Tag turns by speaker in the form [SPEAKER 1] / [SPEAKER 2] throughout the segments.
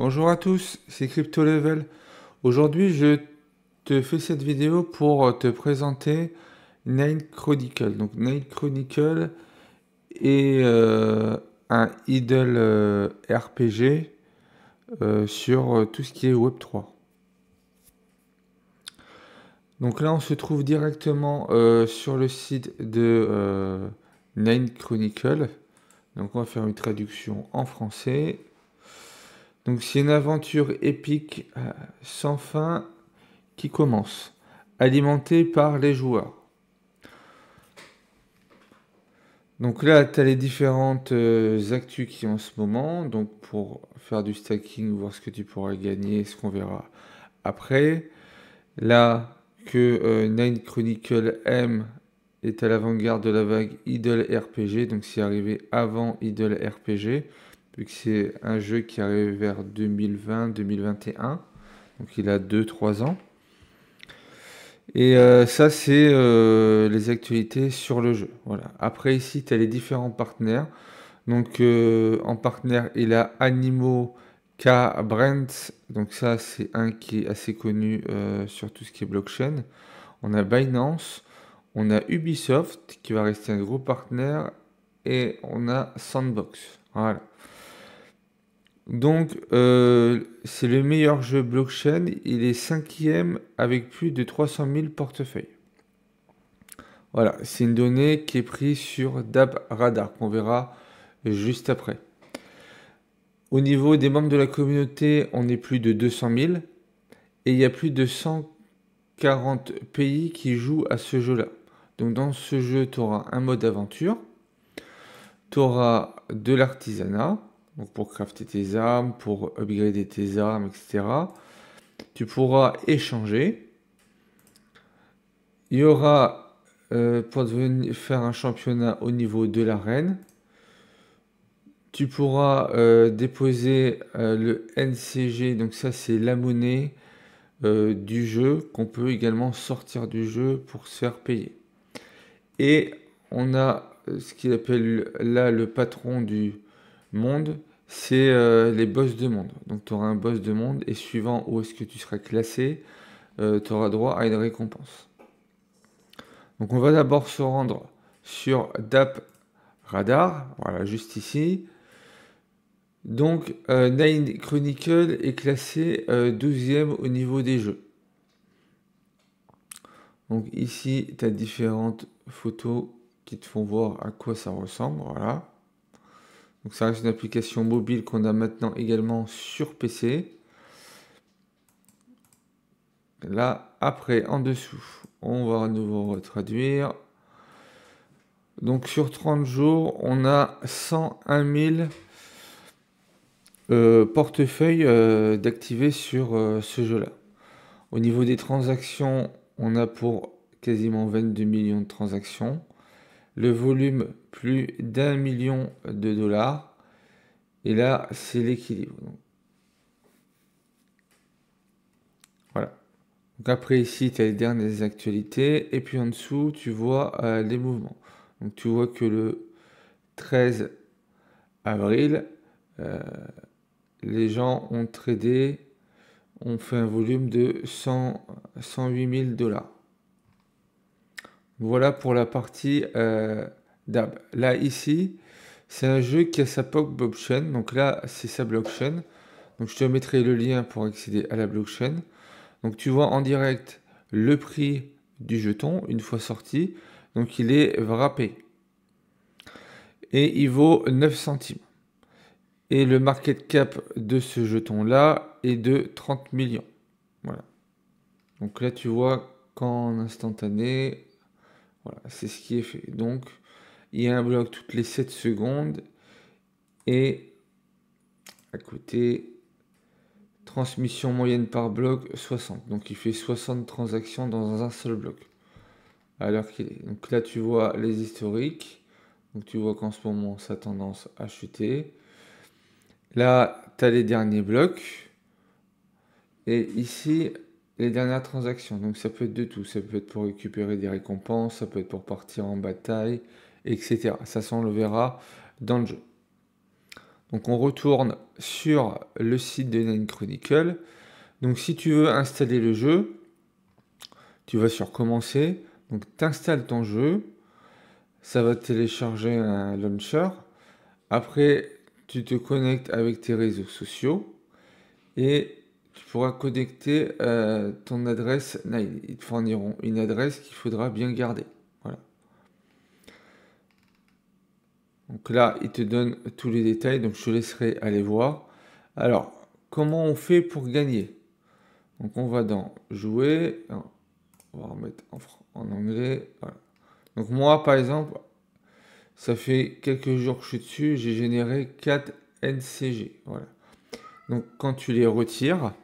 [SPEAKER 1] Bonjour à tous, c'est Crypto Level. Aujourd'hui, je te fais cette vidéo pour te présenter nine Chronicle. Donc nine Chronicle est euh, un idle euh, RPG euh, sur tout ce qui est Web 3. Donc là, on se trouve directement sur le site de Nine Chronicle. Donc on va faire une traduction en français. Donc c'est une aventure épique euh, sans fin qui commence, alimentée par les joueurs. Donc là, tu as les différentes euh, actus qui en ce moment. Donc pour faire du stacking, voir ce que tu pourras gagner, ce qu'on verra après. Là, que euh, Nine Chronicle M est à l'avant-garde de la vague Idle RPG. Donc c'est arrivé avant Idle RPG vu que c'est un jeu qui arrive vers 2020-2021, donc il a 2-3 ans. Et euh, ça, c'est euh, les actualités sur le jeu. Voilà. Après, ici, tu as les différents partenaires. Donc, euh, en partenaire, il a Animo K Brands. Donc, ça, c'est un qui est assez connu sur tout ce qui est blockchain. On a Binance. On a Ubisoft qui va rester un gros partenaire. Et on a Sandbox. Voilà. Donc, euh, c'est le meilleur jeu blockchain. Il est cinquième avec plus de 300 000 portefeuilles. Voilà, c'est une donnée qui est prise sur DAP Radar, qu'on verra juste après. Au niveau des membres de la communauté, on est plus de 200 000. Et il y a plus de 140 pays qui jouent à ce jeu-là. Donc dans ce jeu, tu auras un mode aventure, tu auras de l'artisanat, pour crafter tes armes, pour upgrader tes armes, etc. Tu pourras échanger. Il y aura euh, pour devenir, faire un championnat au niveau de l'arène. Tu pourras euh, déposer euh, le NCG, donc ça c'est la monnaie du jeu qu'on peut également sortir du jeu pour se faire payer. Et on a ce qu'il appelle là le patron du, Monde, c'est euh, les boss de monde. Donc tu auras un boss de monde et suivant où est-ce que tu seras classé, euh, tu auras droit à une récompense. Donc on va d'abord se rendre sur DAP Radar, voilà juste ici. Donc euh, Nine Chronicle est classé 12e euh, au niveau des jeux. Donc ici, tu as différentes photos qui te font voir à quoi ça ressemble, voilà. Donc ça reste une application mobile qu'on a maintenant également sur PC. Là, après, en dessous, on va à nouveau retraduire. Donc sur 30 jours, on a 101 000 euh, portefeuilles d'activer euh, d'activés sur euh, ce jeu-là. Au niveau des transactions, on a pour quasiment 22 millions de transactions le volume plus d'un million de dollars. Et là, c'est l'équilibre. Voilà. Donc après ici, tu as les dernières actualités. Et puis en dessous, tu vois euh, les mouvements. Donc tu vois que le 13 avril, euh, les gens ont tradé, ont fait un volume de 108 000 dollars. Voilà pour la partie euh, DAB. Là, ici, c'est un jeu qui a sa POC blockchain. Donc là, c'est sa blockchain. Donc je te mettrai le lien pour accéder à la blockchain. Donc tu vois en direct le prix du jeton une fois sorti. Donc il est wrappé. Et il vaut 9 centimes. Et le market cap de ce jeton-là est de 30 millions. Voilà. Donc là, tu vois qu'en instantané, voilà, c'est ce qui est fait. Donc, il y a un bloc toutes les 7 secondes et à côté, transmission moyenne par bloc 60. Donc, il fait 60 transactions dans un seul bloc. Alors qu'il Donc là, tu vois les historiques. Donc, tu vois qu'en ce moment, ça tendance à chuter. Là, tu as les derniers blocs. Et ici, dernières transactions. Donc ça peut être de tout. Ça peut être pour récupérer des récompenses, ça peut être pour partir en bataille, etc. Ça, ça on le verra dans le jeu. Donc on retourne sur le site de Nine Chronicle. Donc si tu veux installer le jeu, tu vas sur commencer. Donc tu installes ton jeu. Ça va télécharger un launcher. Après, tu te connectes avec tes réseaux sociaux. Et tu pourras connecter euh, ton adresse. ils te fourniront une adresse qu'il faudra bien garder. Voilà. Donc là, ils te donnent tous les détails, donc je te laisserai aller voir. Alors, comment on fait pour gagner Donc on va dans jouer. on va remettre en, en anglais. Donc moi, par exemple, ça fait quelques jours que je suis dessus, j'ai généré 4 NCG. Voilà. Donc quand tu les retires,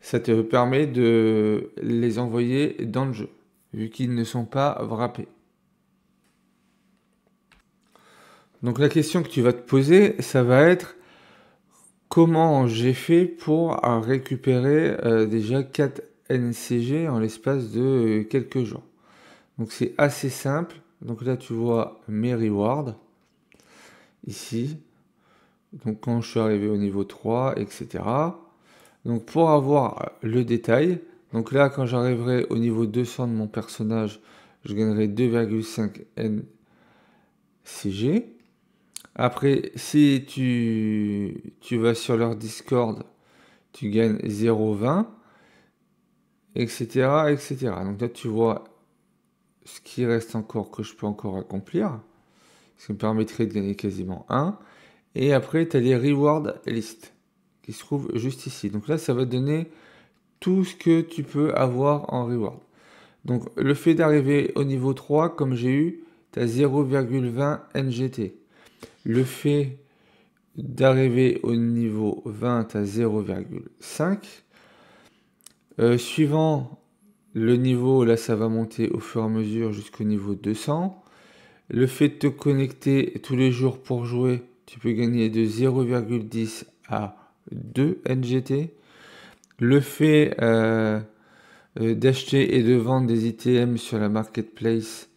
[SPEAKER 1] ça te permet de les envoyer dans le jeu, vu qu'ils ne sont pas wrappés. Donc la question que tu vas te poser, ça va être comment j'ai fait pour récupérer euh, déjà 4 NCG en l'espace de quelques jours. Donc c'est assez simple. Donc là tu vois mes rewards ici. Donc quand je suis arrivé au niveau 3, etc. Donc pour avoir euh, le détail, donc là quand j'arriverai au niveau 200 de mon personnage, je gagnerai 2,5 NCG. Après, si tu, tu vas sur leur Discord, tu gagnes 0,20, etc., etc. Donc là, tu vois ce qui reste encore que je peux encore accomplir, ce qui me permettrait de gagner quasiment 1. Et après, tu as les reward list qui se trouve juste ici. Donc là, ça va donner tout ce que tu peux avoir en reward. Donc le fait d'arriver au niveau 3, comme j'ai eu, tu as 0,20 NGT. Le fait d'arriver au niveau 20, à 0,5. suivant le niveau, là ça va monter au fur et à mesure jusqu'au niveau 200. Le fait de te connecter tous les jours pour jouer, tu peux gagner de 0,10 à de NGT. Le fait euh, euh, d'acheter et de vendre des ITM sur la marketplace,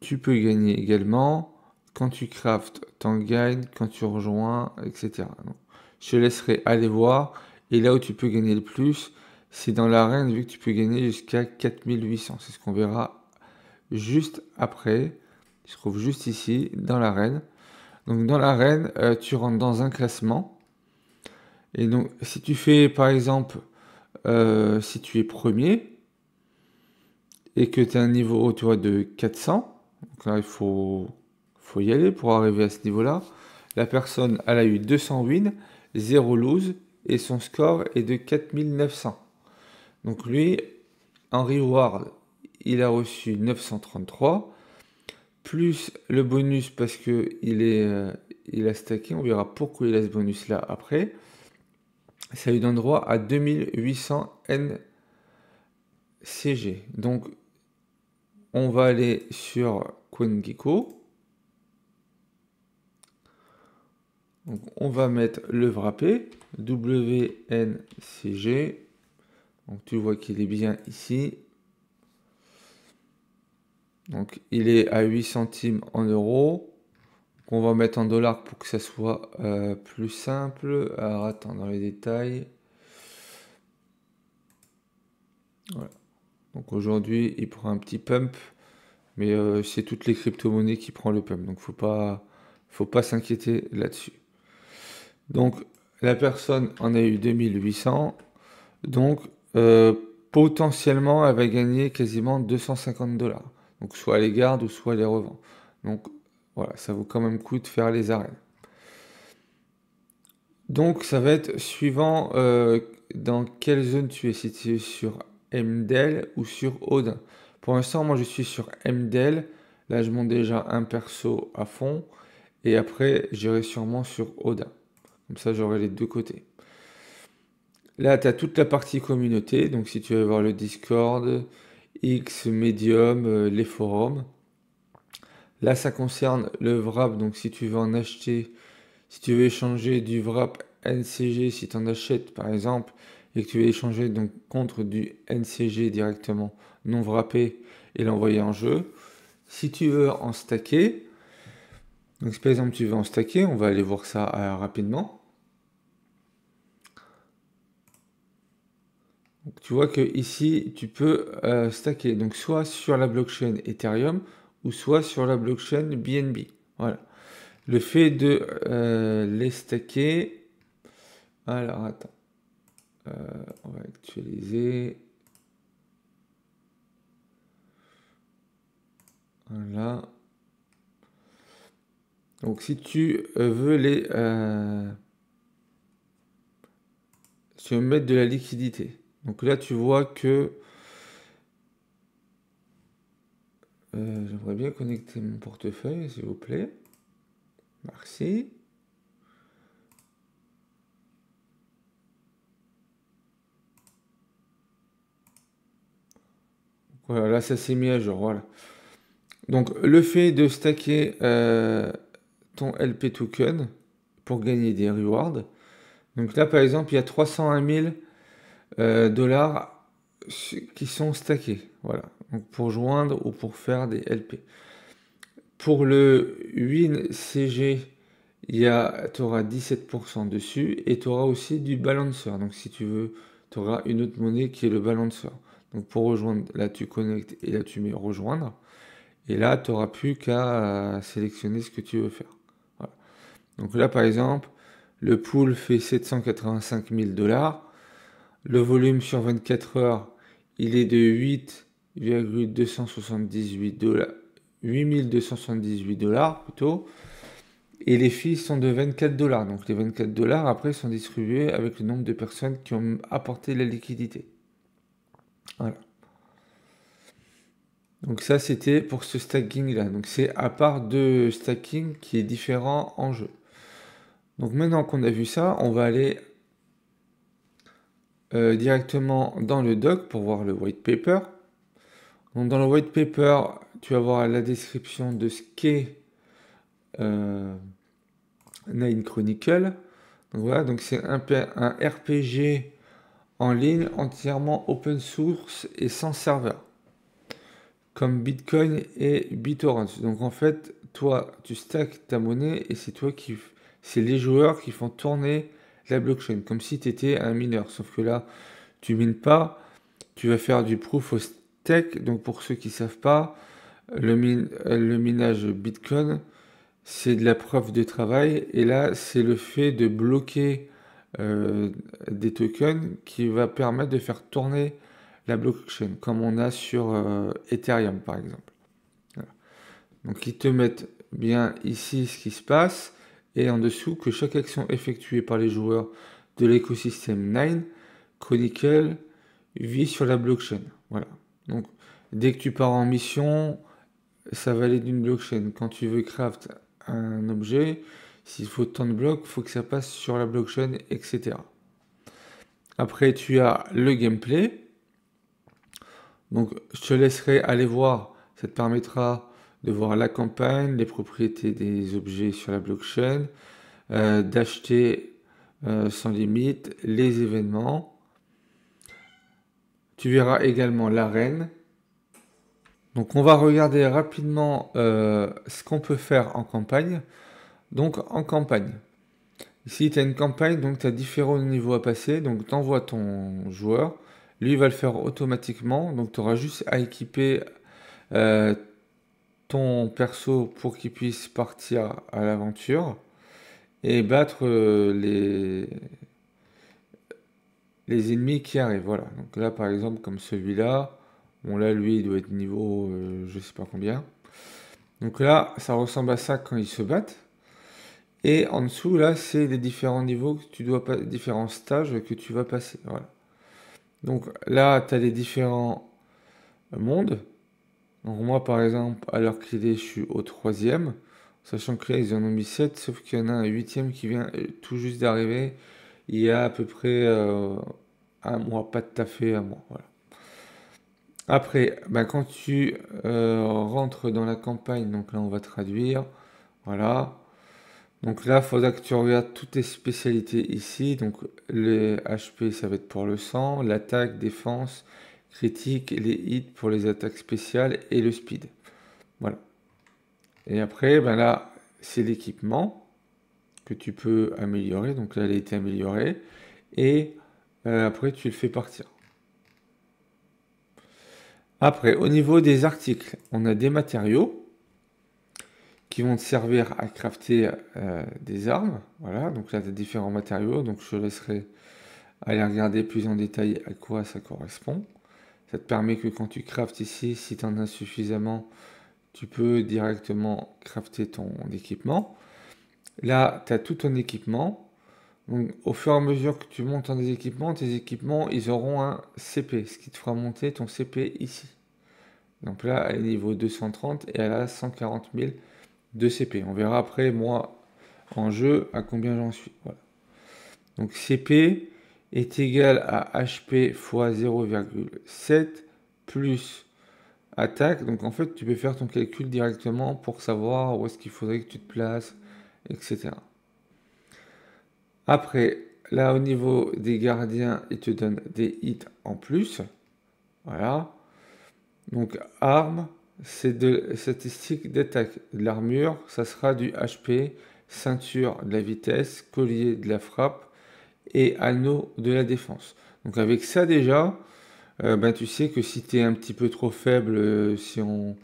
[SPEAKER 1] tu peux gagner également. Quand tu craftes, en gagnes, quand tu rejoins, etc. je te laisserai aller voir. Et là où tu peux gagner le plus, c'est dans l'arène, vu que tu peux gagner jusqu'à 4800. C'est ce qu'on verra juste après. il se trouve juste ici, dans l'arène. Donc dans l'arène, euh, tu rentres dans un classement. Et donc, si tu fais, par exemple, euh, si tu es premier et que tu as un niveau autour de 400, là, il faut, y aller pour arriver à ce niveau-là. La personne, elle a eu 200 wins, 0 lose et son score est de 4900. Donc lui, en reward, il a reçu 933 plus le bonus parce que il euh, il a stacké, on verra pourquoi il a ce bonus là après ça lui donne droit à 2800 NCG. Donc, on va aller sur CoinGecko. on va mettre le wrappé, WNCG. Donc, tu vois qu'il est bien ici. Donc, il est à 8 centimes en euros va mettre en dollars pour que ça soit euh, plus simple. Alors attends, dans les détails. Donc aujourd'hui, il prend un petit pump, mais euh, c'est toutes les crypto-monnaies qui prend le pump. Donc faut pas, faut pas s'inquiéter là-dessus. Donc la personne en a eu 2800. Donc euh, potentiellement, elle va gagner quasiment 250 dollars. Donc soit elle les garde ou soit les revends Donc voilà, ça vaut quand même coup de faire les arènes. Donc ça va être suivant euh, dans quelle zone tu es, si tu es sur Mdel ou sur Odin. Pour l'instant, moi je suis sur Mdel. Là, je monte déjà un perso à fond. Et après, j'irai sûrement sur Odin. Comme ça, j'aurai les deux côtés. Là, tu as toute la partie communauté. Donc si tu veux voir le Discord, X, Medium, euh, les forums. Là, ça concerne le wrap. Donc, si tu veux en acheter, si tu veux échanger du wrap NCG, si tu en achètes par exemple, et que tu veux échanger donc contre du NCG directement non wrappé et l'envoyer en jeu. Si tu veux en stacker, donc par exemple tu veux en stacker, on va aller voir ça euh, rapidement. tu vois que ici tu peux euh, stacker donc soit sur la blockchain Ethereum, soit sur la blockchain BNB. Voilà. Le fait de euh, les stacker. Alors attends. Euh, on va actualiser. Voilà. Donc si tu euh, veux les... Euh, se mettre de la liquidité. Donc là tu vois que Euh, j'aimerais bien connecter mon portefeuille, s'il vous plaît. Merci. Voilà, là, ça s'est mis à jour. Voilà. Donc, le fait de stacker euh, ton LP token pour gagner des rewards. Donc là, par exemple, il y a 301 000 euh, dollars qui sont stackés. Voilà donc pour joindre ou pour faire des LP. Pour le WinCG, tu auras 17% dessus et tu auras aussi du balancer. Donc si tu veux, tu auras une autre monnaie qui est le balancer. Donc pour rejoindre, là tu connectes et là tu mets rejoindre. Et là, tu n'auras plus qu'à euh, sélectionner ce que tu veux faire. Donc là, par exemple, le pool fait 785 000 dollars. Le volume sur 24 heures, il est de 8 278 dollars, 8278 dollars plutôt. Et les filles sont de 24 dollars. Donc les 24 dollars après sont distribués avec le nombre de personnes qui ont apporté la liquidité. Voilà. Donc ça c'était pour ce stacking là. Donc c'est à part de stacking qui est différent en jeu. Donc maintenant qu'on a vu ça, on va aller euh, directement dans le doc pour voir le white paper dans le white paper, tu vas voir la description de ce qu'est euh, Nine Chronicle. voilà, donc c'est un, un, RPG en ligne entièrement open source et sans serveur. Comme Bitcoin et BitTorrent. Donc en fait, toi, tu stacks ta monnaie et c'est toi qui. C'est les joueurs qui font tourner la blockchain, comme si tu étais un mineur. Sauf que là, tu mines pas, tu vas faire du proof of tech. Donc pour ceux qui ne savent pas, le, minage Bitcoin, c'est de la preuve de travail. Et là, c'est le fait de bloquer euh, des tokens qui va permettre de faire tourner la blockchain, comme on a sur euh, Ethereum par exemple. Donc ils te mettent bien ici ce qui se passe et en dessous que chaque action effectuée par les joueurs de l'écosystème 9, Chronicle, vit sur la blockchain. Voilà. Donc, dès que tu pars en mission, ça va aller d'une blockchain. Quand tu veux craft un objet, s'il faut tant de blocs, il faut que ça passe sur la blockchain, etc. Après, tu as le gameplay. Donc, je te laisserai aller voir. Ça te permettra de voir la campagne, les propriétés des objets sur la blockchain, euh, d'acheter euh, sans limite les événements tu verras également l'arène. Donc on va regarder rapidement euh, ce qu'on peut faire en campagne. Donc en campagne. Ici, tu as une campagne, donc tu as différents niveaux à passer. Donc tu envoies ton joueur. Lui, va le faire automatiquement. Donc tu auras juste à équiper euh, ton perso pour qu'il puisse partir à l'aventure et battre euh, les les ennemis qui arrivent. Voilà. Donc là, par exemple, comme celui-là, bon là, lui, il doit être niveau euh, je sais pas combien. Donc là, ça ressemble à ça quand ils se battent. Et en dessous, là, c'est les différents niveaux que tu dois pas différents stages que tu vas passer. Voilà. Donc là, tu as les différents mondes. Donc moi, par exemple, alors qu'il est, je suis au troisième. Sachant que là, ils en ont mis 7, sauf qu'il y en a un huitième qui vient euh, tout juste d'arriver il y a à peu près euh, un mois, pas tout à fait un mois. Après, ben, quand tu euh, rentres dans la campagne, donc là on va traduire, voilà. Donc là, il faudra que tu regardes toutes tes spécialités ici. Donc les HP, ça va être pour le sang, l'attaque, défense, critique, les hits pour les attaques spéciales et le speed. Voilà. Et après, ben là, c'est l'équipement que tu peux améliorer. Donc là, elle a été améliorée. Et euh, après, tu le fais partir. Après, au niveau des articles, on a des matériaux qui vont te servir à crafter euh, des armes. Voilà, donc là, des différents matériaux. Donc je laisserai aller regarder plus en détail à quoi ça correspond. Ça te permet que quand tu craftes ici, si tu en as suffisamment, tu peux directement crafter ton équipement. Là, tu as tout ton équipement. Donc, au fur et à mesure que tu montes en des équipements, tes équipements, ils auront un CP, ce qui te fera monter ton CP ici. Donc là, elle est niveau 230 et elle a 140 000 de CP. On verra après, moi, en jeu, à combien j'en suis. Donc CP est égal à HP fois 0,7 plus attaque. Donc en fait, tu peux faire ton calcul directement pour savoir où est-ce qu'il faudrait que tu te places, etc. Après, là au niveau des gardiens, il te donne des hits en plus. Voilà. Donc armes, c'est de statistiques d'attaque. De l'armure, ça sera du HP, ceinture de la vitesse, collier de la frappe et anneau de la défense. Donc avec ça déjà, euh, ben tu sais que si tu es un petit peu trop faible, euh, si on...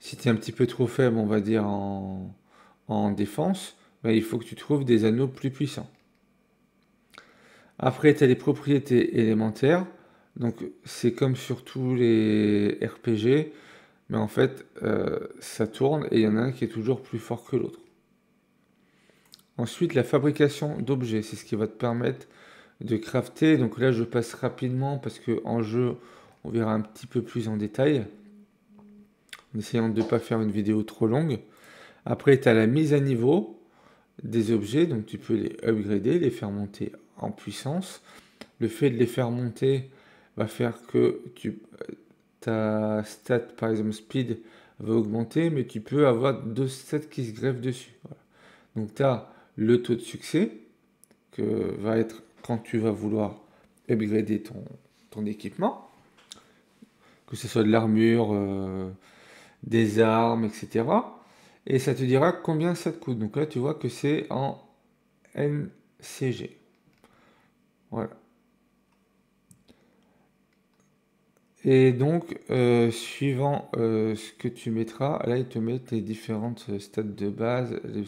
[SPEAKER 1] Si tu es un petit peu trop faible, on va dire en, en défense, ben, il faut que tu trouves des anneaux plus puissants. Après, tu as les propriétés élémentaires. Donc, c'est comme sur tous les RPG, mais en fait, euh, ça tourne et il y en a un qui est toujours plus fort que l'autre. Ensuite, la fabrication d'objets, c'est ce qui va te permettre de crafter. Donc là, je passe rapidement parce que en jeu, on verra un petit peu plus en détail, en essayant de ne pas faire une vidéo trop longue. Après, tu as la mise à niveau des objets, donc tu peux les upgrader, les faire monter en puissance. Le fait de les faire monter va faire que tu, ta stat, par exemple speed, va augmenter, mais tu peux avoir deux stats qui se greffent dessus. Donc tu as le taux de succès, que va être quand tu vas vouloir upgrader ton, équipement, que ce soit de l'armure, euh, des armes, etc et ça te dira combien ça te coûte. Donc là, tu vois que c'est en NCG. Voilà. Et donc, euh, suivant euh, ce que tu mettras, là, il te met les différentes euh, stades de base, les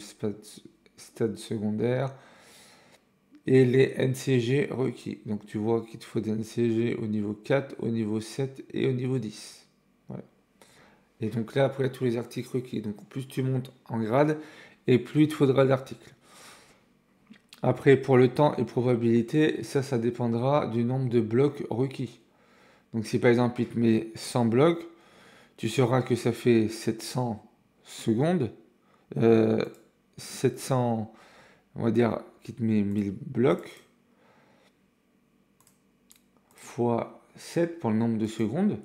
[SPEAKER 1] stades secondaires et les NCG requis. Donc, tu vois qu'il te faut des NCG au niveau 4, au niveau 7 et au niveau 10. Et donc là, après, tous les articles requis. Donc plus tu montes en grade, et plus il te faudra d'articles. Après, pour le temps et probabilité, ça, ça dépendra du nombre de blocs requis. Donc si par exemple, il te met 100 blocs, tu sauras que ça fait 700 secondes, 700, euh, on va dire, qui te met 1000 blocs, fois 7 pour le nombre de secondes,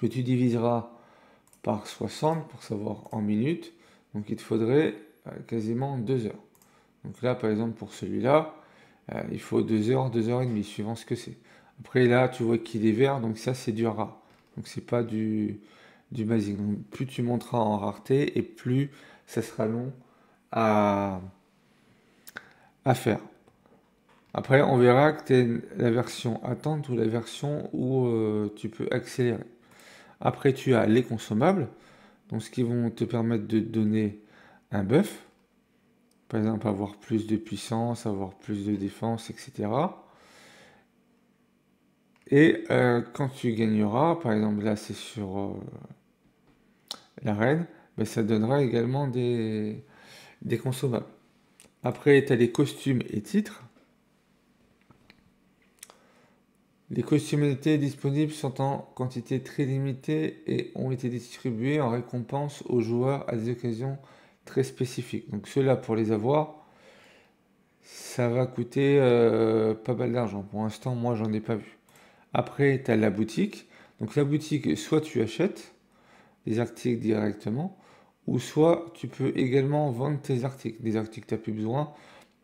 [SPEAKER 1] que tu diviseras par 60 pour savoir en minutes. Donc il te faudrait euh, quasiment deux heures. Donc là, par exemple, pour celui-là, euh, il faut deux heures, deux heures et demie, suivant ce que c'est. Après là, tu vois qu'il est vert, donc ça c'est du rare. Donc c'est pas du, du basique. plus tu monteras en rareté et plus ça sera long à, à faire. Après, on verra que tu es la version attente ou la version où euh, tu peux accélérer. Après, tu as les consommables, donc ce qui vont te permettre de donner un buff, par exemple avoir plus de puissance, avoir plus de défense, etc. Et euh, quand tu gagneras, par exemple là c'est sur euh, la reine, ben, ça donnera également des, des consommables. Après, tu as les costumes et titres. Les costumes disponibles sont en quantité très limitée et ont été distribués en récompense aux joueurs à des occasions très spécifiques. Donc ceux-là, pour les avoir, ça va coûter euh, pas mal d'argent. Pour l'instant, moi, j'en ai pas vu. Après, tu as la boutique. Donc la boutique, soit tu achètes des articles directement, ou soit tu peux également vendre tes articles. Des articles que tu n'as plus besoin,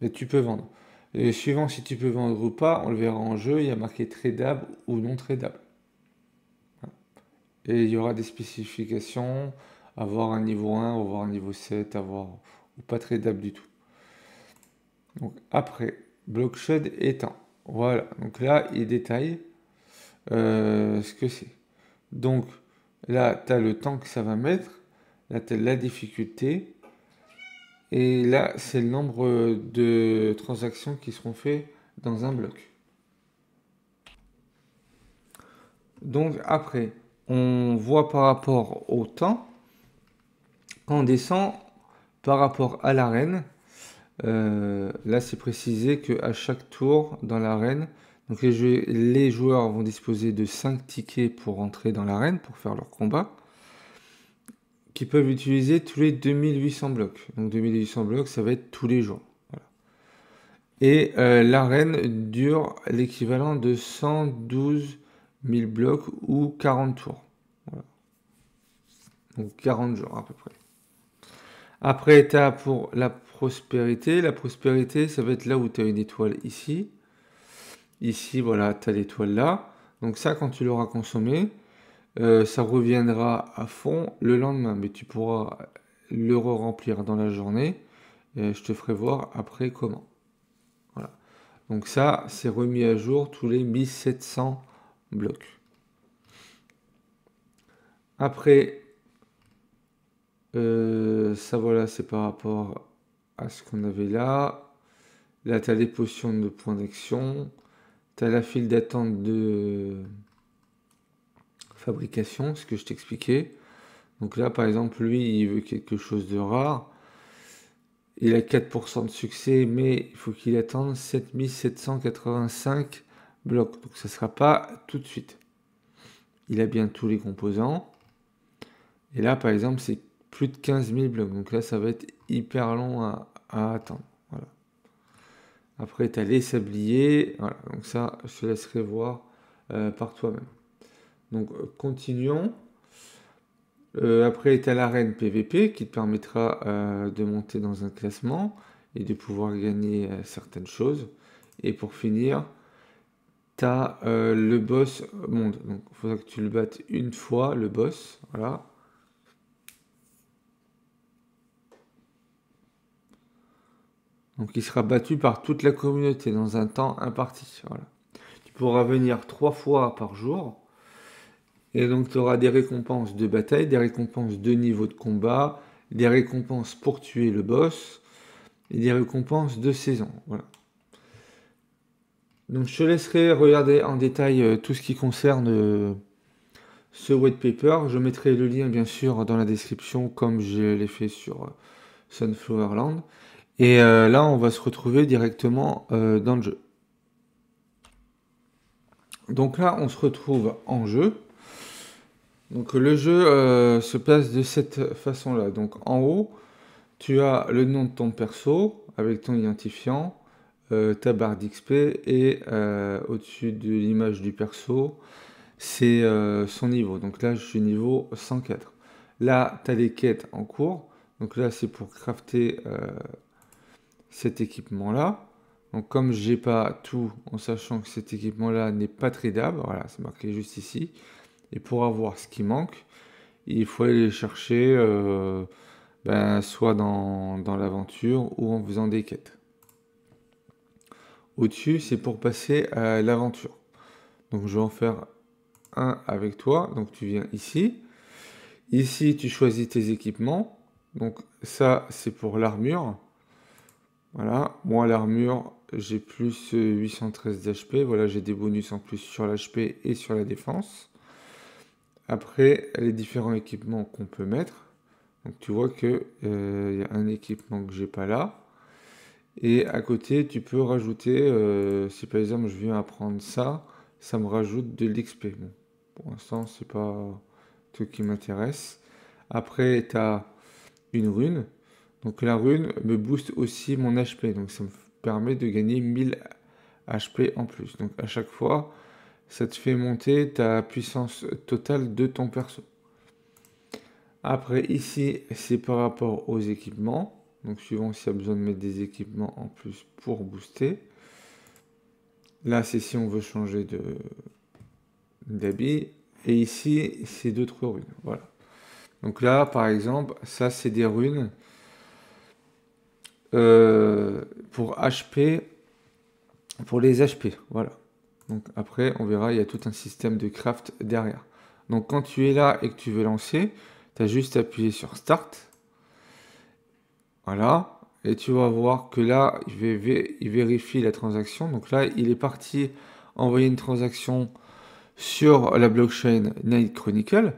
[SPEAKER 1] mais tu peux vendre. Et suivant si tu peux vendre ou pas, on le verra en jeu, il y a marqué tradable ou non tradable. Et il y aura des spécifications, avoir un niveau 1, avoir un niveau 7, avoir ou pas tradable du tout. Donc après, blockchain étant. Voilà, donc là, il détaille euh, ce que c'est. Donc là, tu as le temps que ça va mettre, là, tu as la difficulté, et là, c'est le nombre de transactions qui seront faites dans un bloc. Donc après, on voit par rapport au temps, quand on descend par rapport à l'arène, euh, là c'est précisé qu'à chaque tour dans l'arène, les, les joueurs vont disposer de 5 tickets pour entrer dans l'arène, pour faire leur combat qui peuvent utiliser tous les 2800 blocs. Donc 2800 blocs, ça va être tous les jours. Et euh, l'arène dure l'équivalent de 112 000 blocs ou 40 tours. Voilà. Donc 40 jours à peu près. Après, tu pour la prospérité. La prospérité, ça va être là où tu as une étoile ici. Ici, voilà, tu as l'étoile là. Donc ça, quand tu l'auras consommé, euh, ça reviendra à fond le lendemain, mais tu pourras le re remplir dans la journée et je te ferai voir après comment. Voilà. Donc ça, c'est remis à jour tous les 1700 blocs. Après, euh, ça voilà, c'est par rapport à ce qu'on avait là. Là, tu as les potions de points d'action. Tu as la file d'attente de fabrication, ce que je t'expliquais. Donc là, par exemple, lui, il veut quelque chose de rare. Il a 4% de succès, mais il faut qu'il attende 7785 blocs. Donc ça ne sera pas tout de suite. Il a bien tous les composants. Et là, par exemple, c'est plus de 15 000 blocs. Donc là, ça va être hyper long à, attendre. Voilà. Après, tu as les sabliers. Voilà. Donc ça, je te laisserai voir euh, par toi-même. Donc euh, continuons. Euh, après tu as l'arène PVP qui te permettra euh, de monter dans un classement et de pouvoir gagner certaines choses. Et pour finir, tu as le boss monde. Donc il faudra que tu le battes une fois, le boss. Voilà. Donc il sera battu par toute la communauté dans un temps imparti. Tu pourras venir trois fois par jour et donc tu auras des récompenses de bataille, des récompenses de niveau de combat, des récompenses pour tuer le boss et des récompenses de saison. Voilà. Donc je te laisserai regarder en détail euh, tout ce qui concerne euh, ce white paper. Je mettrai le lien bien sûr dans la description comme je l'ai fait sur euh, Sunflowerland. Et là on va se retrouver directement dans le jeu. Donc là on se retrouve en jeu. Donc le jeu euh, se place de cette façon-là. Donc en haut, tu as le nom de ton perso avec ton identifiant, euh, ta barre d'XP et euh, au-dessus de l'image du perso, c'est son niveau. Donc là, je suis niveau 104. Là, tu as les quêtes en cours. Donc là, c'est pour crafter cet équipement-là. Donc comme j'ai pas tout en sachant que cet équipement-là n'est pas tradable, voilà, c'est marqué juste ici. Et pour avoir ce qui manque, il faut aller chercher euh, ben, soit dans, dans l'aventure ou en faisant des quêtes. Au-dessus, c'est pour passer à l'aventure. Donc je vais en faire un avec toi. Donc tu viens ici. Ici, tu choisis tes équipements. Donc ça, c'est pour l'armure. Voilà, moi l'armure, j'ai plus 813 euh, d'HP. Voilà, j'ai des bonus en plus sur l'HP et sur la défense. Après, les différents équipements qu'on peut mettre. Donc tu vois qu'il euh, y a un équipement que je n'ai pas là. Et à côté, tu peux rajouter, euh, si par exemple je viens apprendre ça, ça me rajoute de l'XP. pour l'instant, ce n'est pas ce qui m'intéresse. Après, tu as une rune. Donc la rune me booste aussi mon HP. Donc ça me permet de gagner 1000 HP en plus. Donc à chaque fois, ça te fait monter ta puissance totale de ton perso. Après, ici, c'est par rapport aux équipements. Donc, suivant s'il y a besoin de mettre des équipements en plus pour booster. Là, c'est si on veut changer de d'habit. Et ici, c'est d'autres runes. Voilà. Donc là, par exemple, ça, c'est des runes euh, pour HP, pour les HP. Voilà. Donc après, on verra, il y a tout un système de craft derrière. Donc quand tu es là et que tu veux lancer, tu as juste appuyé sur Start. Voilà. Et tu vas voir que là, il, il vérifie la transaction. Donc là, il est parti envoyer une transaction sur la blockchain Night Chronicle.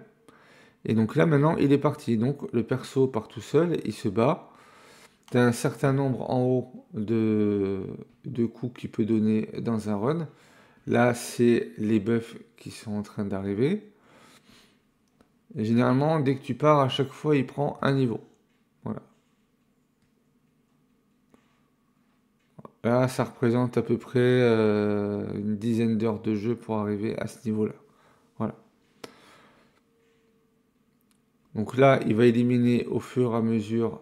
[SPEAKER 1] Et donc là, maintenant, il est parti. Donc le perso part tout seul, il se bat. Tu as un certain nombre en haut de, de coups qu'il peut donner dans un run. Là, c'est les buffs qui sont en train d'arriver. généralement, dès que tu pars, à chaque fois, il prend un niveau. Voilà. Là, ça représente à peu près euh, une dizaine d'heures de jeu pour arriver à ce niveau-là. Voilà. Donc là, il va éliminer au fur et à mesure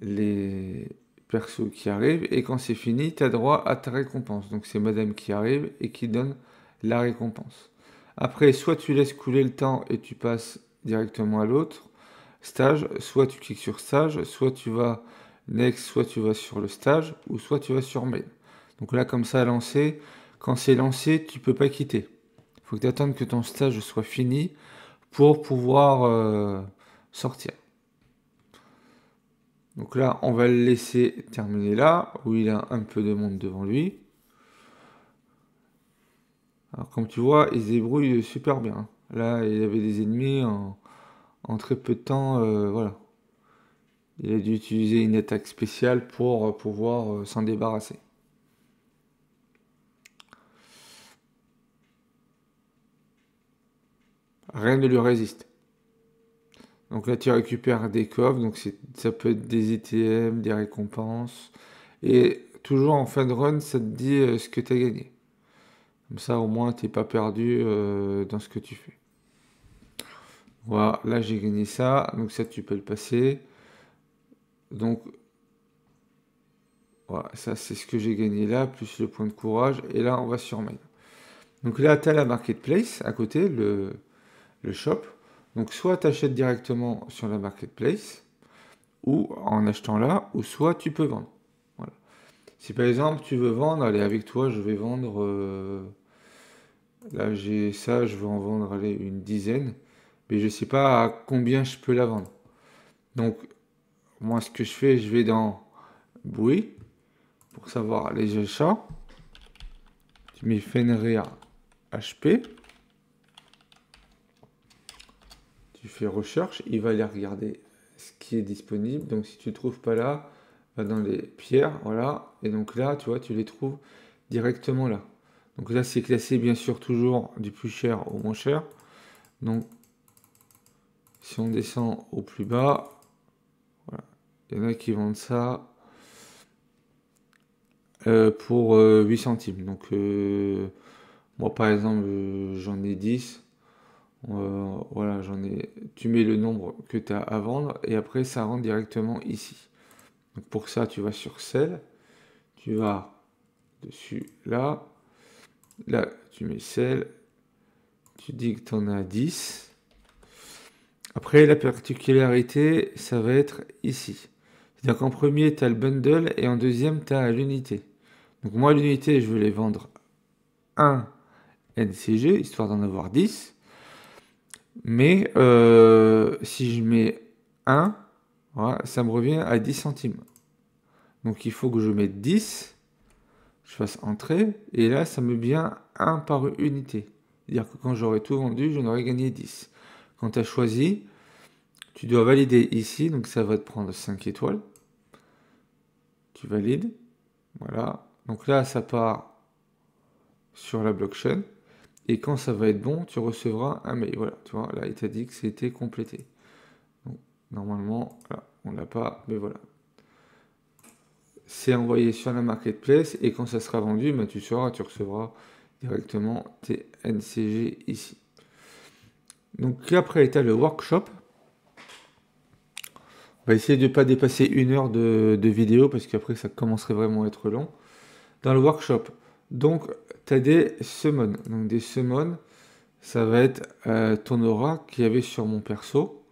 [SPEAKER 1] les, perso qui arrive, et quand c'est fini, tu as droit à ta récompense. Donc c'est madame qui arrive et qui donne la récompense. Après, soit tu laisses couler le temps et tu passes directement à l'autre stage, soit tu cliques sur stage, soit tu vas next, soit tu vas sur le stage, ou soit tu vas sur mail. Donc là, comme ça, lancé, quand c'est lancé, tu peux pas quitter. Il faut que tu attendes que ton stage soit fini pour pouvoir euh, sortir. Donc là, on va le laisser terminer là, où il a un peu de monde devant lui. Alors comme tu vois, il se débrouille super bien. Là, il avait des ennemis en, très peu de temps. Euh, voilà. Il a dû utiliser une attaque spéciale pour euh, pouvoir euh, s'en débarrasser. Rien ne lui résiste. Donc là, tu récupères des coffres, donc ça peut être des ITM, e des récompenses. Et toujours en fin de run, ça te dit euh, ce que tu as gagné. Comme ça, au moins, tu n'es pas perdu euh, dans ce que tu fais. Voilà, là, j'ai gagné ça. Donc ça, tu peux le passer. Donc, voilà, ça, c'est ce que j'ai gagné là, plus le point de courage. Et là, on va sur mail. Donc là, tu as la marketplace à côté, le, le shop. Donc soit tu achètes directement sur la marketplace, ou en achetant là, ou soit tu peux vendre. Si par exemple tu veux vendre, allez avec toi, je vais vendre. Euh, là j'ai ça, je vais en vendre allez, une dizaine, mais je ne sais pas à combien je peux la vendre. Donc moi ce que je fais, je vais dans Bouy pour savoir les achats. Tu mets Fenrir HP. tu fais recherche, il va aller regarder ce qui est disponible. Donc si tu trouves pas là, dans les pierres, voilà. Et donc là, tu vois, tu les trouves directement là. Donc là, c'est classé bien sûr toujours du plus cher au moins cher. Donc si on descend au plus bas, il y en a qui vendent ça euh, pour 8 euh, centimes. Donc euh, moi par exemple, j'en ai 10. Euh, voilà, j'en ai. Tu mets le nombre que tu as à vendre et après ça rentre directement ici. Donc pour ça, tu vas sur celle tu vas dessus là, là tu mets celle tu dis que tu en as 10. Après, la particularité, ça va être ici. C'est-à-dire qu'en premier, tu as le bundle et en deuxième, tu as l'unité. Donc moi, l'unité, je vais les vendre 1 NCG, histoire d'en avoir 10. Mais euh, si je mets 1, ça me revient à 10 centimes. Donc il faut que je mette 10, je fasse entrer, et là ça me vient 1 par unité. C'est-à-dire que quand j'aurais tout vendu, je n'aurai gagné 10. Quand tu as choisi, tu dois valider ici, donc ça va te prendre 5 étoiles. Tu valides. Voilà. Donc là, ça part sur la blockchain. Et quand ça va être bon, tu recevras un mail. Voilà, tu vois, là, il t'a dit que c'était complété. Donc, normalement, là, on n'a pas, mais voilà. C'est envoyé sur la marketplace et quand ça sera vendu, ben, tu sauras, tu recevras directement tes NCG ici. Donc après, tu as le workshop. On ben, va essayer de ne pas dépasser une heure de vidéo parce qu'après, ça commencerait vraiment à être long. Dans le workshop, donc des semaines Donc des semaines ça va être euh, ton aura qui avait sur mon perso.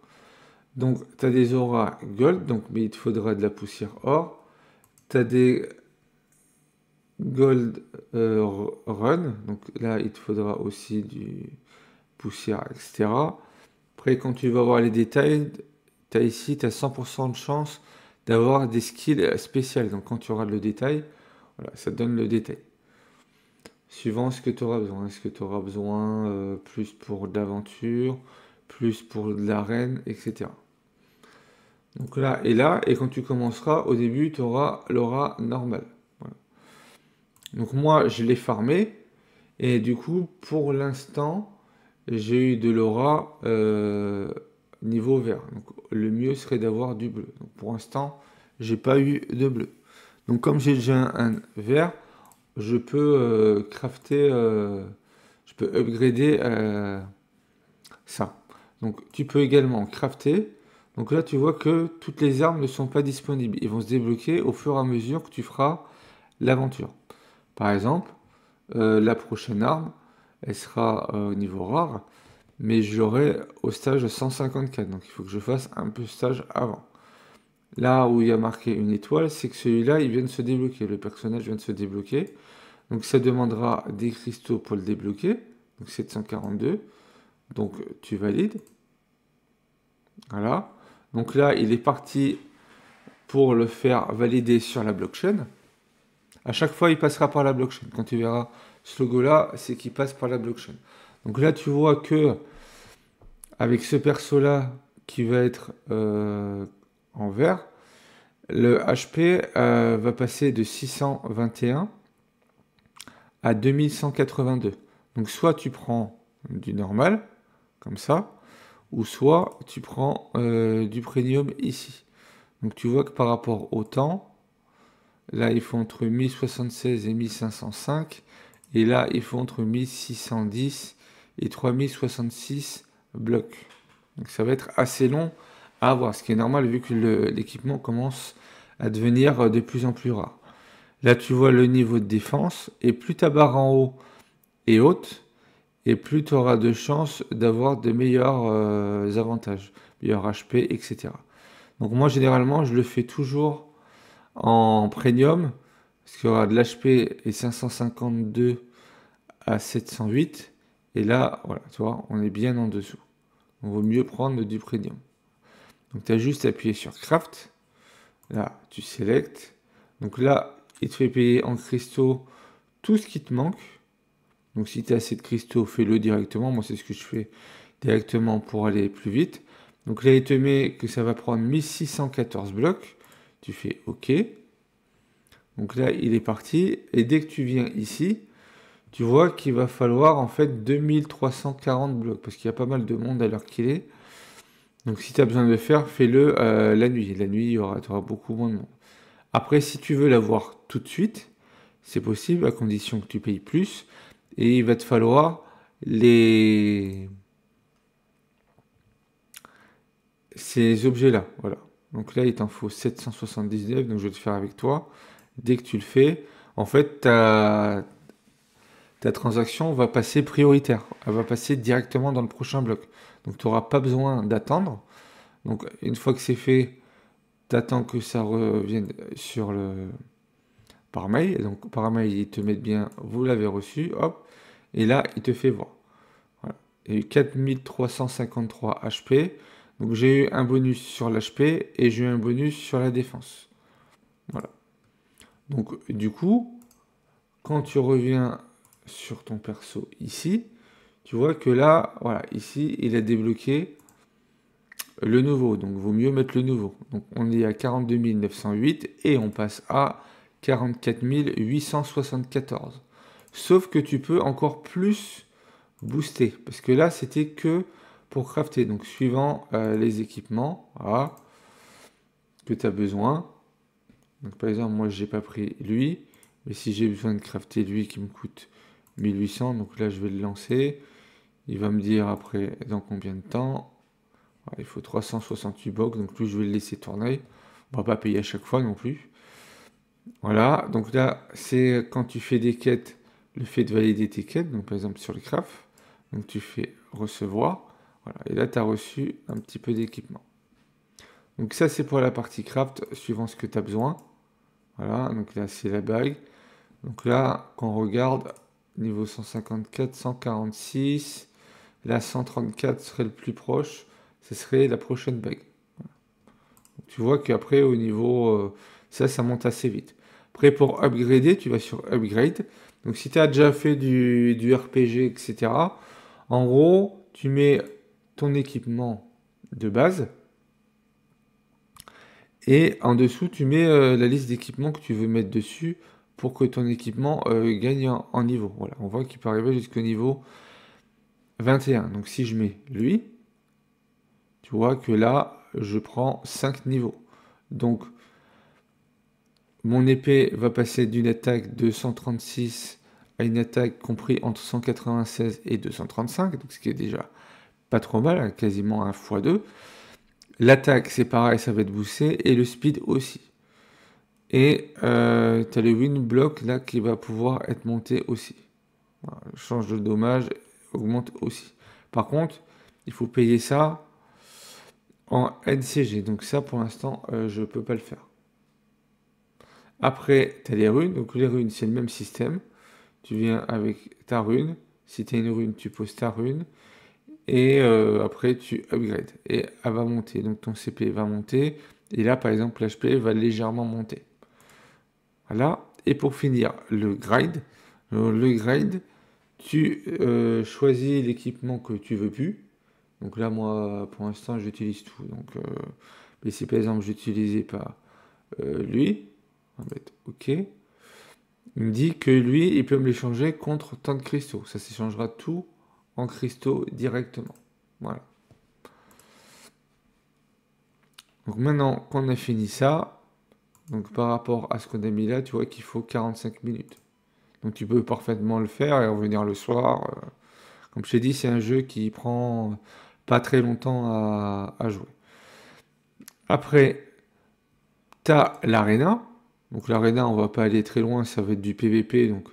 [SPEAKER 1] Donc tu as des auras gold, donc, mais il te faudra de la poussière or. Tu as des gold euh, run, donc là il te faudra aussi du poussière, etc. Après quand tu vas voir les détails, tu as ici, tu as 100% de chance d'avoir des skills spéciales. Donc quand tu auras le détail, voilà, ça donne le détail. Suivant ce que tu auras besoin. Est-ce que tu auras besoin euh, plus pour d'aventure, plus pour de l'arène, etc. Donc là et là, et quand tu commenceras, au début, tu auras l'aura normale. Donc moi, je l'ai farmé, et du coup, pour l'instant, j'ai eu de l'aura euh, niveau vert. le mieux serait d'avoir du bleu. pour l'instant, j'ai pas eu de bleu. Donc comme j'ai déjà un vert, je peux euh, crafter, euh, je peux upgrader euh, ça. Donc tu peux également crafter. Donc là tu vois que toutes les armes ne sont pas disponibles. Ils vont se débloquer au fur et à mesure que tu feras l'aventure. Par exemple, la prochaine arme, elle sera au niveau rare, mais j'aurai au stage 154. Donc il faut que je fasse un peu stage avant là où il y a marqué une étoile, c'est que celui-là, il vient de se débloquer. Le personnage vient de se débloquer. Donc ça demandera des cristaux pour le débloquer. Donc 742. Donc tu valides. Voilà. Donc là, il est parti pour le faire valider sur la blockchain. À chaque fois, il passera par la blockchain. Quand tu verras ce logo-là, c'est qu'il passe par la blockchain. Donc là, tu vois que avec ce perso-là qui va être euh, en vert, le HP euh, va passer de 621 à 2182. Donc soit tu prends du normal, comme ça, ou soit tu prends euh, du premium ici. Donc tu vois que par rapport au temps, là il faut entre 1076 et 1505, et là il faut entre 1610 et 3066 blocs. Donc ça va être assez long à voir, ce qui est normal vu que l'équipement commence à devenir euh, de plus en plus rare. Là, tu vois le niveau de défense, et plus ta barre en haut est haute, et plus tu auras de chances d'avoir de meilleurs euh, avantages, meilleurs HP, etc. Donc moi, généralement, je le fais toujours en premium, parce qu'il y aura de l'HP et 552 à 708, et là, voilà, tu vois, on est bien en dessous. On vaut mieux prendre du premium. Donc tu as juste appuyé sur Craft. Là, tu sélectes. Donc là, il te fait payer en cristaux tout ce qui te manque. Donc si tu as assez de cristaux, fais-le directement. Moi, c'est ce que je fais directement pour aller plus vite. Donc là, il te met que ça va prendre 1614 blocs. Tu fais OK. Donc là, il est parti. Et dès que tu viens ici, tu vois qu'il va falloir en fait 2340 blocs parce qu'il y a pas mal de monde à l'heure qu'il est. Donc si tu as besoin de le faire, fais-le euh, la nuit. La nuit, il y aura, auras beaucoup moins de monde. Après, si tu veux l'avoir tout de suite, c'est possible à condition que tu payes plus. Et il va te falloir les... ces objets-là. Voilà. Donc là, il t'en faut 779, donc je vais le faire avec toi. Dès que tu le fais, en fait, ta transaction va passer prioritaire. Elle va passer directement dans le prochain bloc. Donc tu n'auras pas besoin d'attendre. Donc une fois que c'est fait, tu attends que ça revienne sur le par mail. donc par mail, ils te met bien, vous l'avez reçu, hop, et là, il te fait voir. Voilà. Il y a eu 4353 HP. Donc j'ai eu un bonus sur l'HP et j'ai eu un bonus sur la défense. Voilà. Donc du coup, quand tu reviens sur ton perso ici, tu vois que là, voilà, ici, il a débloqué le nouveau. Donc, vaut mieux mettre le nouveau. Donc, on est à 42 908 et on passe à 44 874. Sauf que tu peux encore plus booster. Parce que là, c'était que pour crafter. Donc, suivant euh, les équipements que tu as besoin. Donc, par exemple, moi, je n'ai pas pris lui. Mais si j'ai besoin de crafter lui qui me coûte 1800, donc là, je vais le lancer. Il va me dire après dans combien de temps. Ah, il faut 368 box, donc plus je vais le laisser tourner. On va pas payer à chaque fois non plus. Voilà, donc là, c'est quand tu fais des quêtes, le fait de valider tes quêtes, donc par exemple sur le craft, donc tu fais recevoir, voilà, et là tu as reçu un petit peu d'équipement. Donc ça c'est pour la partie craft, suivant ce que tu as besoin. Voilà, donc là c'est la bague. Donc là, quand on regarde, niveau 154, 146, la 134 serait le plus proche. Ce serait la prochaine bague. tu vois qu'après, au niveau... Euh, ça, ça monte assez vite. Après, pour upgrader, tu vas sur Upgrade. Donc, si tu as déjà fait du, du RPG, etc., en gros, tu mets ton équipement de base. Et en dessous, tu mets euh, la liste d'équipements que tu veux mettre dessus pour que ton équipement euh, gagne en, niveau. Voilà, on voit qu'il peut arriver jusqu'au niveau 21. Donc si je mets lui, tu vois que là, je prends 5 niveaux. Donc mon épée va passer d'une attaque de 136 à une attaque compris entre 196 et 235, donc ce qui est déjà pas trop mal, hein, quasiment un x 2. L'attaque, c'est pareil, ça va être boosté, et le speed aussi. Et euh, tu as le win block là qui va pouvoir être monté aussi. change de dommage augmente aussi. Par contre, il faut payer ça en NCG. Donc ça, pour l'instant, euh, je peux pas le faire. Après, tu as les runes. Donc les runes, c'est le même système. Tu viens avec ta rune. Si tu as une rune, tu poses ta rune. Et euh, après, tu upgrades. Et elle va monter. Donc ton CP va monter. Et là, par exemple, l'HP va légèrement monter. Voilà. Et pour finir, le grade Le grade. Tu euh, choisis l'équipement que tu veux plus. Donc là, moi, pour l'instant, j'utilise tout. Donc, euh, mais si par exemple, j'utilisais pas euh, lui, on va mettre OK. Il me dit que lui, il peut me l'échanger contre tant de cristaux. Ça s'échangera tout en cristaux directement. Voilà. Donc maintenant qu'on a fini ça, donc par rapport à ce qu'on a mis là, tu vois qu'il faut 45 minutes. Donc tu peux parfaitement le faire et revenir le soir. Euh, comme je t'ai dit, c'est un jeu qui prend pas très longtemps à, jouer. Après, tu as l'arena. Donc l'arena, on va pas aller très loin, ça va être du PVP. Donc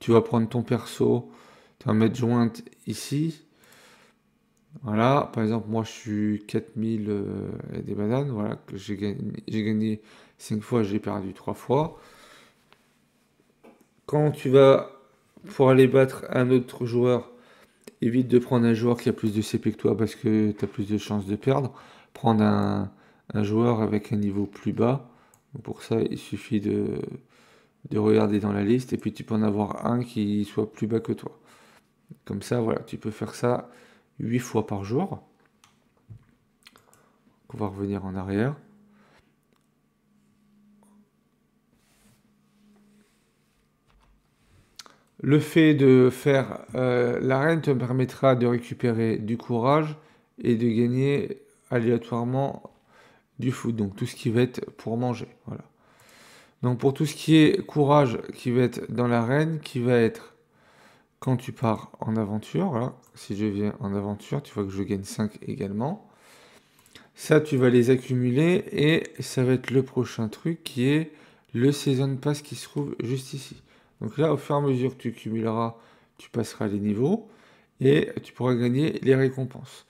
[SPEAKER 1] tu vas prendre ton perso, tu vas mettre jointe ici. Voilà, par exemple, moi je suis 4000 euh, des bananes, voilà, que j'ai gagné, gagné 5 fois, j'ai perdu 3 fois quand tu vas pour aller battre un autre joueur, évite de prendre un joueur qui a plus de CP que toi parce que tu as plus de chances de perdre. Prendre un, joueur avec un niveau plus bas. Pour ça, il suffit de, de regarder dans la liste et puis tu peux en avoir un qui soit plus bas que toi. Comme ça, voilà, tu peux faire ça 8 fois par jour. On va revenir en arrière. Le fait de faire euh, l'arène te permettra de récupérer du courage et de gagner aléatoirement du foot. donc tout ce qui va être pour manger. Voilà. Donc pour tout ce qui est courage qui va être dans l'arène, qui va être quand tu pars en aventure, si je viens en aventure, tu vois que je gagne 5 également. Ça, tu vas les accumuler et ça va être le prochain truc qui est le Season Pass qui se trouve juste ici. Donc là, au fur et à mesure que tu cumuleras, tu passeras les niveaux et tu pourras gagner les récompenses.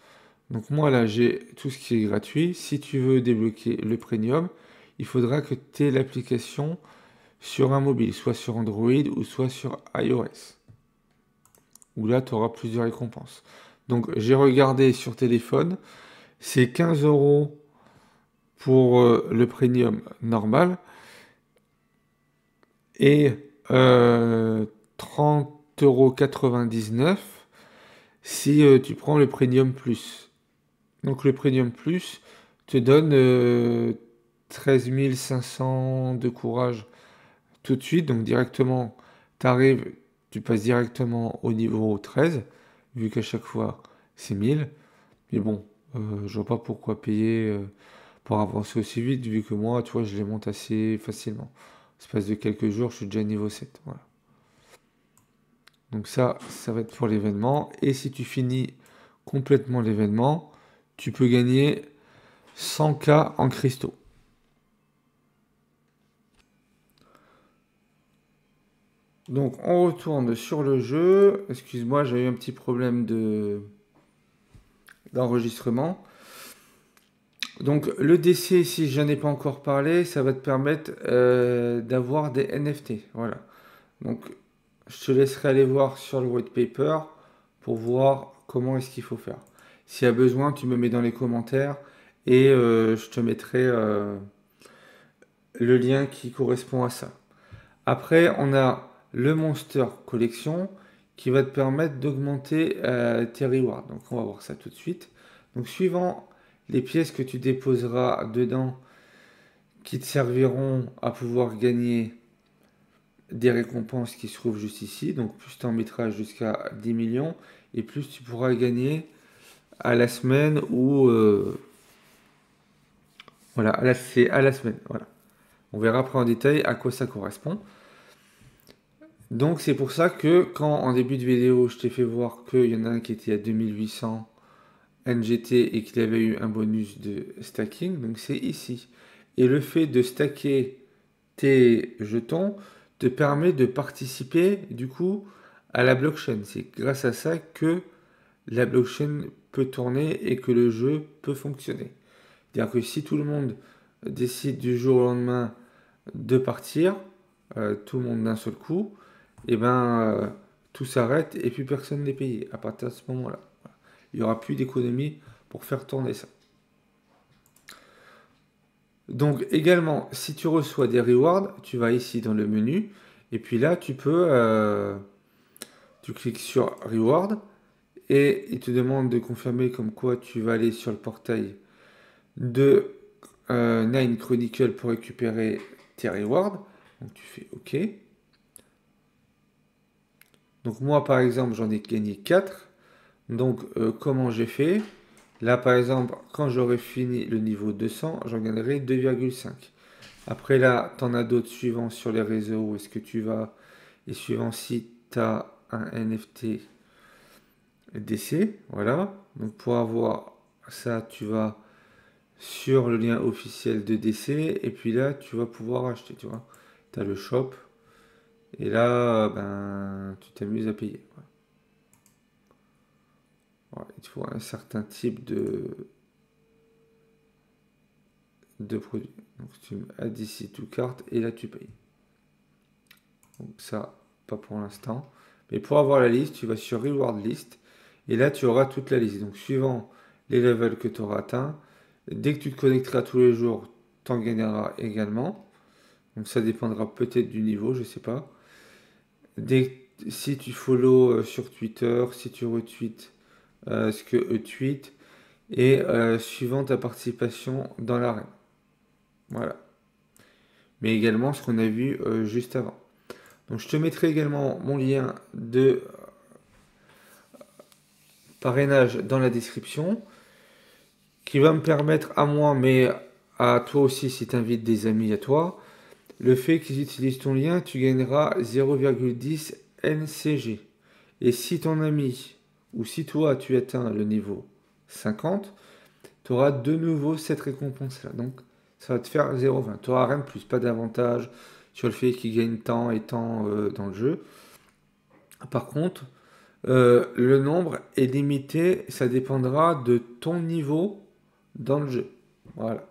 [SPEAKER 1] Donc moi là, j'ai tout ce qui est gratuit. Si tu veux débloquer le premium, il faudra que tu aies l'application sur un mobile, soit sur Android ou soit sur iOS. Où là, tu auras plusieurs récompenses. Donc j'ai regardé sur téléphone, c'est 15 euros pour euh, le premium normal et euh, 30,99€ si euh, tu prends le Premium Plus. Donc le Premium Plus te donne 13500 13 500 de courage tout de suite. Donc directement, tu arrives, tu passes directement au niveau 13, vu qu'à chaque fois, c'est 1000. Mais bon, euh, je vois pas pourquoi payer euh, pour avancer aussi vite, vu que moi, tu vois, je les monte assez facilement passe de quelques jours, je suis déjà niveau 7. Voilà. Donc ça, ça va être pour l'événement. Et si tu finis complètement l'événement, tu peux gagner 100K en cristaux. Donc on retourne sur le jeu. Excuse-moi, j'ai eu un petit problème de d'enregistrement. Donc le DC, si je n'en ai pas encore parlé, ça va te permettre euh, d'avoir des NFT. Voilà. Donc je te laisserai aller voir sur le white paper pour voir comment est-ce qu'il faut faire. S'il y a besoin, tu me mets dans les commentaires et euh, je te mettrai euh, le lien qui correspond à ça. Après, on a le Monster Collection qui va te permettre d'augmenter tes rewards. Donc on va voir ça tout de suite. Donc suivant les pièces que tu déposeras dedans qui te serviront à pouvoir gagner des récompenses qui se trouvent juste ici. Donc plus tu en mettras jusqu'à 10 millions et plus tu pourras gagner à la semaine ou euh, voilà voilà, c'est à la semaine. Voilà. On verra après en détail à quoi ça correspond. Donc c'est pour ça que quand en début de vidéo je t'ai fait voir qu'il y en a un qui était à 2800 NGT et qu'il avait eu un bonus de stacking, donc c'est ici. Et le fait de stacker tes jetons te permet de participer du coup à la blockchain. C'est grâce à ça que la blockchain peut tourner et que le jeu peut fonctionner. C'est-à-dire que si tout le monde décide du jour au lendemain de partir, euh, tout le monde d'un seul coup, et eh ben euh, tout s'arrête et puis personne n'est payé à partir de ce moment-là il n'y aura plus d'économie pour faire tourner ça. Donc également, si tu reçois des rewards, tu vas ici dans le menu, et puis là, tu peux... Euh, tu cliques sur Reward, et il te demande de confirmer comme quoi tu vas aller sur le portail de euh, Nine Chronicle pour récupérer tes rewards. Donc tu fais OK. Donc moi par exemple j'en ai gagné 4. Donc, euh, comment j'ai fait Là, par exemple, quand j'aurai fini le niveau 200, j'en gagnerai 2,5. Après, là, tu en as d'autres suivant sur les réseaux où est-ce que tu vas. Et suivant si tu as un NFT DC, voilà. Donc, pour avoir ça, tu vas sur le lien officiel de DC. Et puis là, tu vas pouvoir acheter, tu vois. Tu as le shop. Et là, ben, tu t'amuses à payer il faut un certain type de, de produit. Donc tu add ici tout carte et là tu payes. Donc ça, pas pour l'instant. Mais pour avoir la liste, tu vas sur Reward List et là tu auras toute la liste. Donc suivant les levels que tu auras atteint dès que tu te connecteras tous les jours, tu en gagneras également. Donc ça dépendra peut-être du niveau, je sais pas. Dès, si tu follow euh, sur Twitter, si tu retweets euh, ce que eux et euh, suivant ta participation dans l'arène. Voilà. Mais également ce qu'on a vu euh, juste avant. Donc je te mettrai également mon lien de parrainage dans la description qui va me permettre à moi, mais à toi aussi si tu invites des amis à toi, le fait qu'ils utilisent ton lien, tu gagneras 0,10 NCG. Et si ton ami ou si toi tu atteins le niveau 50, tu auras de nouveau cette récompense-là. Donc ça va te faire 0,20. Tu n'auras rien de plus, pas d'avantage sur le fait qu'il gagne tant et tant euh, dans le jeu. Par contre, euh, le nombre est limité, ça dépendra de ton niveau dans le jeu. Voilà.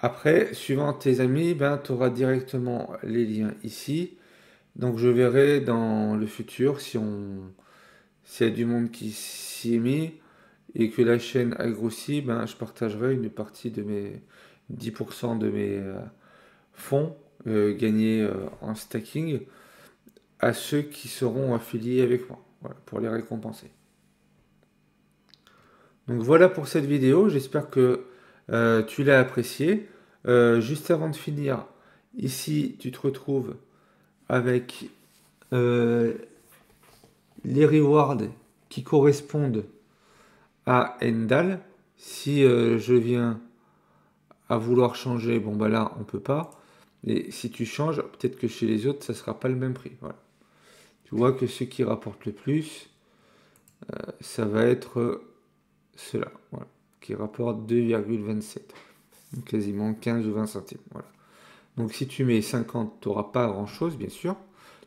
[SPEAKER 1] Après, suivant tes amis, ben, tu auras directement les liens ici. Donc je verrai dans le futur si on, s'il y a du monde qui s'y est mis et que la chaîne a grossi, ben, je partagerai une partie de mes 10% de mes euh, fonds euh, gagnés euh, en stacking à ceux qui seront affiliés avec moi, pour les récompenser. Donc voilà pour cette vidéo, j'espère que tu l'as appréciée. juste avant de finir, ici tu te retrouves avec les rewards qui correspondent à Endal. Si euh, je viens à vouloir changer, bon bah là on peut pas. Et si tu changes, peut-être que chez les autres ça sera pas le même prix. Voilà. Tu vois que ce qui rapporte le plus, euh, ça va être euh, cela, voilà, qui rapporte 2,27, quasiment 15 ou 20 centimes. Voilà. Donc si tu mets 50, tu n'auras pas grand-chose, bien sûr.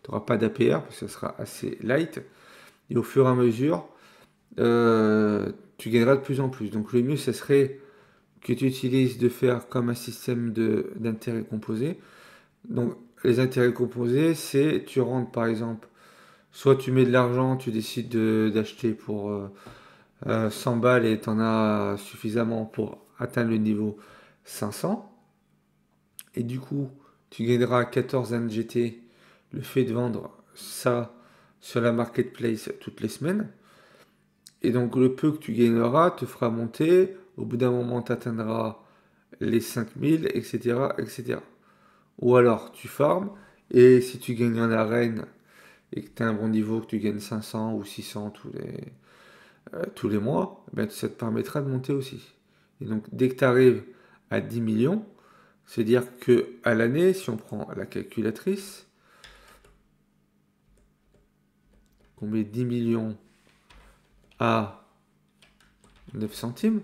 [SPEAKER 1] Tu n'auras pas d'APR, parce que ça sera assez light et au fur et à mesure, euh, tu gagneras de plus en plus. Donc le mieux, ce serait que tu utilises de faire comme un système d'intérêts composés. Donc les intérêts composés, c'est tu rentres par exemple, soit tu mets de l'argent, tu décides d'acheter pour 100 euh, euh, balles et tu en as suffisamment pour atteindre le niveau 500. Et du coup, tu gagneras 14 NGT. Le fait de vendre ça sur la marketplace toutes les semaines. Et donc le peu que tu gagneras te fera monter. Au bout d'un moment, tu atteindras les 5000, etc., etc. Ou alors tu farmes et si tu gagnes en arène et que tu as un bon niveau, que tu gagnes 500 ou 600 tous les, euh, tous les mois, eh ben, ça te permettra de monter aussi. Et donc dès que tu arrives à 10 millions, c'est-à-dire qu'à l'année, si on prend la calculatrice, on met 10 millions à 9 centimes,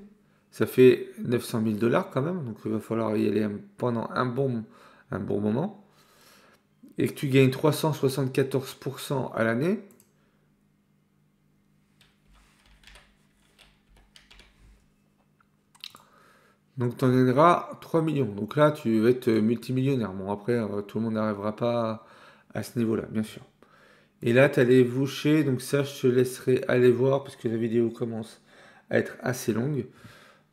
[SPEAKER 1] ça fait 900 mille dollars quand même, donc il va falloir y aller pendant un bon, un bon moment, et que tu gagnes 374% à l'année, donc tu en gagneras 3 millions. Donc là, tu vas être multimillionnaire. Bon, après, euh, tout le monde n'arrivera pas à ce niveau-là, bien sûr. Et là, tu as les vouchers, donc ça, je te laisserai aller voir parce que la vidéo commence à être assez longue.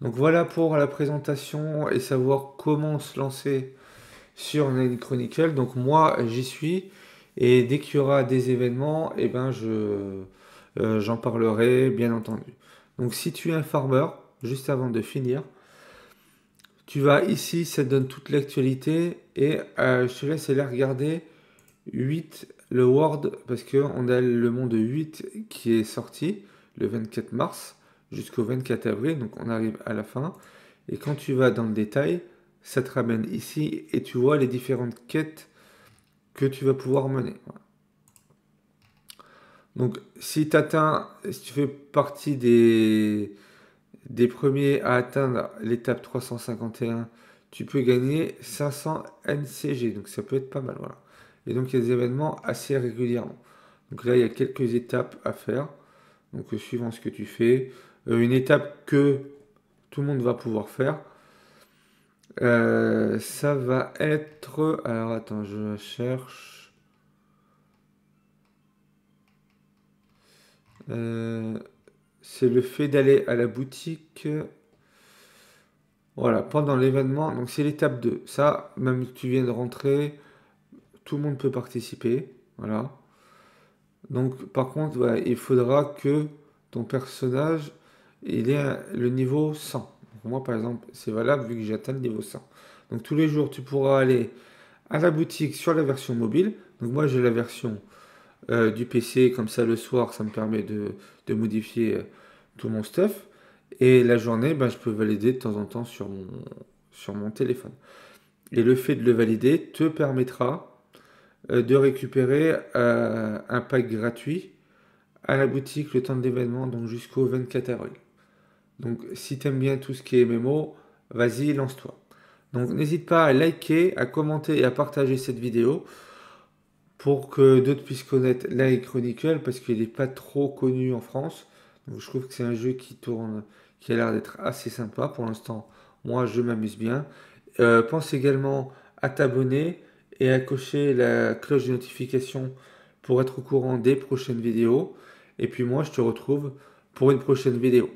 [SPEAKER 1] Donc voilà pour la présentation et savoir comment se lancer sur Nine Chronicle. Donc moi, j'y suis et dès qu'il y aura des événements, et eh ben je euh, j'en parlerai bien entendu. Donc si tu es un farmer, juste avant de finir, tu vas ici, ça te donne toute l'actualité et euh, je te laisse aller regarder 8 le Word, parce qu'on a le monde 8 qui est sorti le 24 mars jusqu'au 24 avril, donc on arrive à la fin. Et quand tu vas dans le détail, ça te ramène ici et tu vois les différentes quêtes que tu vas pouvoir mener. Donc si tu atteins, si tu fais partie des, des premiers à atteindre l'étape 351, tu peux gagner 500 NCG. Donc ça peut être pas mal, voilà. Et donc il y a des événements assez régulièrement. Donc là, il y a quelques étapes à faire. Donc euh, suivant ce que tu fais. Euh, une étape que tout le monde va pouvoir faire. Euh, ça va être... Alors attends, je cherche... c'est le fait d'aller à la boutique. Voilà, pendant l'événement. Donc c'est l'étape 2. Ça, même si tu viens de rentrer, tout le monde peut participer. Voilà. Donc, par contre, il faudra que ton personnage il le niveau 100. moi, par exemple, c'est valable vu que j'atteins le niveau 100. Donc, tous les jours, tu pourras aller à la boutique sur la version mobile. Donc, moi, j'ai la version euh, du PC, comme ça, le soir, ça me permet de, modifier euh, tout mon stuff. Et la journée, ben, je peux valider de temps en temps sur sur mon téléphone. Et le fait de le valider te permettra euh, de récupérer euh, un pack gratuit à la boutique le temps de l'événement, donc jusqu'au 24 avril. Donc si tu aimes bien tout ce qui est MMO, vas-y, lance-toi. Donc n'hésite pas à liker, à commenter et à partager cette vidéo pour que d'autres puissent connaître Light Chronicle parce qu'il n'est pas trop connu en France. je trouve que c'est un jeu qui tourne, qui a l'air d'être assez sympa pour l'instant. Moi, je m'amuse bien. Euh, pense également à t'abonner, et à cocher la cloche de notification pour être au courant des prochaines vidéos. Et puis moi, je te retrouve pour une prochaine vidéo.